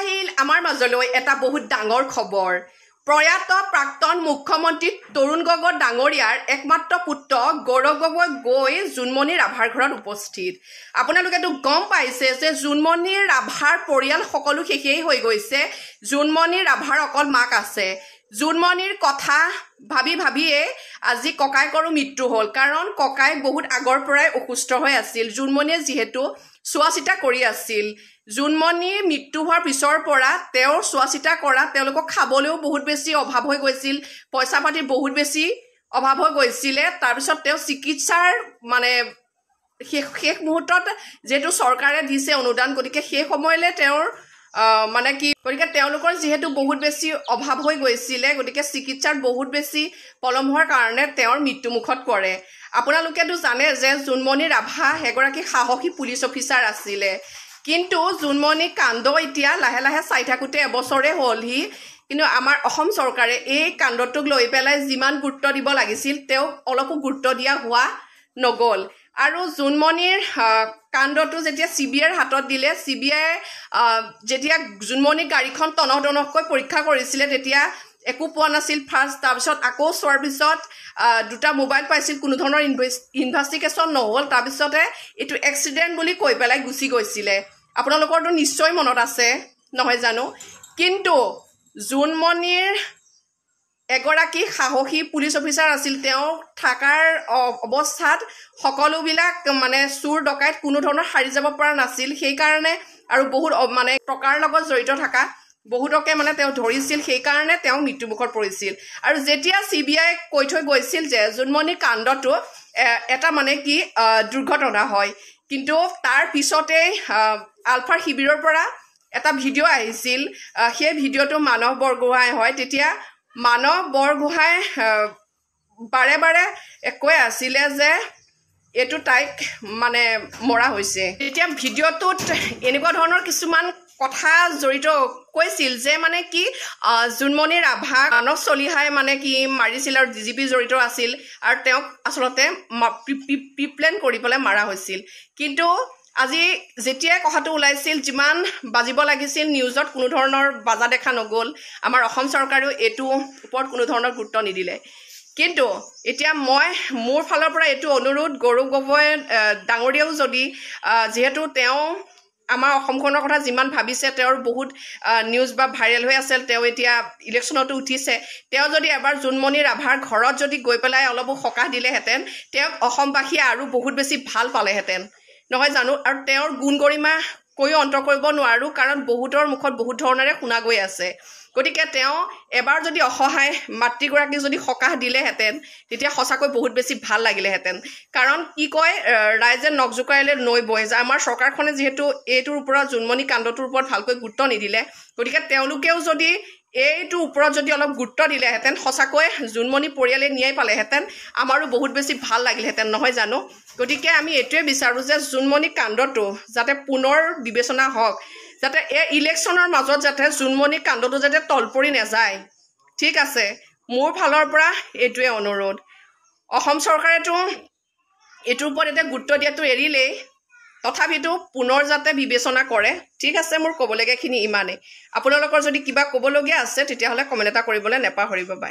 আহিল আমাৰ মাজলৈ এটা বহুত ডাঙৰ খবৰ প্ৰয়াত প্ৰাক্তন মুখ্যমন্ত্ৰী তৰুণ গগৈ ডাঙৰীয়াৰ একমাত্ৰ পুত্ৰ গৌৰৱ গগৈ গৈ জোনমণিৰ ৰাভাৰ ঘৰত উপস্থিত আপোনালোকেতো গম পাইছে যে জোনমণিৰ ৰাভাৰ পৰিয়াল সকলো শেষেই হৈ গৈছে জোনমণি ৰাভাৰ অকল মাক আছে জোনমণিৰ কথা ভাবি ভাবিয়ে আজি ককায়েকৰো মৃত্যু হ'ল কাৰণ ককায়েক বহুত আগৰ পৰাই অসুস্থ হৈ আছিল জোনমণিয়ে যিহেতু চোৱা চিতা কৰি আছিল জোনমণিৰ মৃত্যু হোৱাৰ পিছৰ পৰা তেওঁৰ চোৱা চিতা কৰা তেওঁলোকক খাবলৈও বহুত বেছি অভাৱ হৈ গৈছিল পইচা পাতি বহুত বেছি অভাৱ হৈ গৈছিলে তাৰপিছত তেওঁ চিকিৎসাৰ মানে শেষ শেষ মুহূৰ্তত যিহেতু চৰকাৰে দিছে অনুদান গতিকে সেই সময়লৈ তেওঁৰ মানে কি গতিকে তেওঁলোকৰ যিহেতু বহুত বেছি অভাৱ হৈ গৈছিলে গতিকে চিকিৎসাত বহুত বেছি পলম হোৱাৰ কাৰণে তেওঁৰ মৃত্যুমুখত পৰে আপোনালোকেতো জানে যে জোনমণি ৰাভা সেইগৰাকী সাহসী পুলিচ অফিচাৰ আছিলে কিন্তু জোনমণি কাণ্ড এতিয়া লাহে লাহে চাই থাকোঁতে এবছৰে হ'লহি কিন্তু আমাৰ অসম চৰকাৰে এই কাণ্ডটোক লৈ পেলাই যিমান গুৰুত্ব দিব লাগিছিল তেওঁক অলপো গুৰুত্ব দিয়া হোৱা নগ'ল আৰু জোনমণিৰ কাণ্ডটো যেতিয়া চি বি আইৰ হাতত দিলে চি বি আইয়ে যেতিয়া জোনমণিৰ গাড়ীখন টনক টনককৈ পৰীক্ষা কৰিছিলে তেতিয়া একো পোৱা নাছিল ফাৰ্ষ্ট তাৰপিছত আকৌ চোৱাৰ পিছত দুটা মোবাইল পাইছিল কোনো ধৰণৰ ইনভেষ্টিগেশ্যন নহ'ল তাৰপিছতে এইটো এক্সিডেণ্ট বুলি কৈ পেলাই গুচি গৈছিলে আপোনালোকৰতো নিশ্চয় মনত আছে নহয় জানো কিন্তু জোনমণিৰ এগৰাকী সাহসী পুলিচ অফিচাৰ আছিল তেওঁ থকাৰ অৱস্থাত সকলোবিলাক মানে চোৰ ডকাইত কোনো ধৰণৰ সাৰি যাব পৰা নাছিল সেইকাৰণে আৰু বহুত মানে টকাৰ লগত জড়িত থকা বহুতকে মানে তেওঁ ধৰিছিল সেইকাৰণে তেওঁ মৃত্যুমুখত পৰিছিল আৰু যেতিয়া চি বি আই কৈ থৈ গৈছিল যে জোনমণি কাণ্ডটো এটা মানে কি দুৰ্ঘটনা হয় কিন্তু তাৰ পিছতেই আলফাৰ শিবিৰৰ পৰা এটা ভিডিঅ' আহিছিল সেই ভিডিঅ'টো মানৱ বৰগোহাঁই হয় তেতিয়া মানৱ বৰগোহাঁই বাৰে বাৰে কৈ আছিলে যে এইটো তাইক মানে মৰা হৈছে এতিয়া ভিডিঅ'টোত এনেকুৱা ধৰণৰ কিছুমান কথা জড়িত কৈছিল যে মানে কি জোনমণি ৰাভা মানৱ চলিহাই মানে কি মাৰিছিল আৰু ডি জি পি জড়িত আছিল আৰু তেওঁক আচলতে প্ৰিপ্লেন কৰি পেলাই মাৰা হৈছিল কিন্তু আজি যেতিয়াই কথাটো ওলাইছিল যিমান বাজিব লাগিছিল নিউজত কোনো ধৰণৰ বাজা দেখা নগ'ল আমাৰ অসম চৰকাৰেও এইটো ওপৰত কোনো ধৰণৰ গুৰুত্ব নিদিলে কিন্তু এতিয়া মই মোৰ ফালৰ পৰা এইটো অনুৰোধ গৌৰৱ গগৈ ডাঙৰীয়াও যদি যিহেতু তেওঁ আমাৰ অসমখনৰ কথা যিমান ভাবিছে তেওঁৰ বহুত নিউজ বা ভাইৰেল হৈ আছিল তেওঁ এতিয়া ইলেকশ্যনতো উঠিছে তেওঁ যদি এবাৰ জোনমণি ৰাভাৰ ঘৰত যদি গৈ পেলাই অলপো সকাহ দিলেহেঁতেন তেওঁক অসমবাসীয়ে আৰু বহুত বেছি ভাল পালেহেঁতেন নহয় জানো আৰু তেওঁৰ গুণ গৰিমা কৈও অন্ত কৰিব নোৱাৰোঁ কাৰণ বহুতৰ মুখত বহুত ধৰণেৰে শুনা গৈ আছে গতিকে তেওঁ এবাৰ যদি অসহায় মাতৃগৰাকীক যদি সকাহ দিলেহেঁতেন তেতিয়া সঁচাকৈ বহুত বেছি ভাল লাগিলেহেঁতেন কাৰণ কি কয় ৰাইজে নখ জোকাৰিলে নৈ বয় যে আমাৰ চৰকাৰখনে যিহেতু এইটোৰ ওপৰত জোনমণি কাণ্ডটোৰ ওপৰত ভালকৈ গুৰুত্ব নিদিলে গতিকে তেওঁলোকেও যদি এইটোৰ ওপৰত যদি অলপ গুৰুত্ব দিলেহেঁতেন সঁচাকৈ জোনমণি পৰিয়ালে নিয়াই পালেহেঁতেন আমাৰো বহুত বেছি ভাল লাগিলেহেঁতেন নহয় জানো গতিকে আমি এইটোৱে বিচাৰোঁ যে জোনমণি কাণ্ডটো যাতে পুনৰ বিবেচনা হওক যাতে এই ইলেকশ্যনৰ মাজত যাতে জোনমণি কাণ্ডটো যাতে তল পৰি নাযায় ঠিক আছে মোৰ ফালৰ পৰা এইটোৱে অনুৰোধ অসম চৰকাৰেতো এইটোৰ ওপৰত এতিয়া গুৰুত্ব দিয়াটো এৰিলেই তথাপিতো পুনৰ যাতে বিবেচনা কৰে ঠিক আছে মোৰ ক'বলগীয়াখিনি ইমানেই আপোনালোকৰ যদি কিবা ক'বলগীয়া আছে তেতিয়াহ'লে কমেণ্ট এটা কৰিবলৈ নেপাহৰিব বাই